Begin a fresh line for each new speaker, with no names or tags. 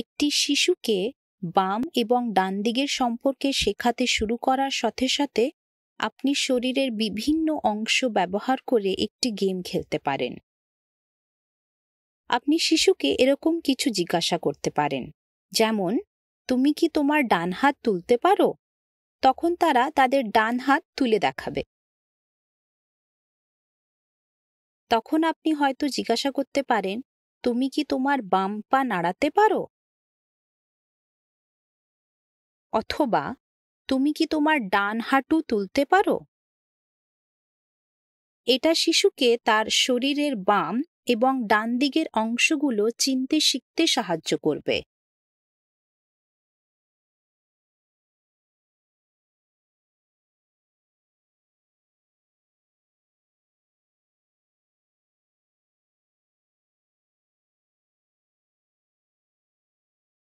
একটি শিশুকে
বাম এবং ডান দিকের সম্পর্কে শেখাতে শুরু করার সাথে সাথে আপনি শরীরের বিভিন্ন অংশ ব্যবহার করে একটি গেম খেলতে পারেন আপনি শিশুকে এরকম কিছু জিজ্ঞাসা করতে পারেন যেমন তুমি কি তোমার ডান হাত তুলতে পারো তখন তারা তাদের ডান হাত তুলে
দেখাবে তখন আপনি হয়তো জিজ্ঞাসা করতে পারেন তুমি কি তোমার বাম পা নাড়াতে পারো অথবা তুমি কি তোমার ডান হাঁটু তুলতে পারো এটা শিশুকে তার শরীরের বাম এবং ডান দিকের অংশগুলো চিনতে শিখতে সাহায্য করবে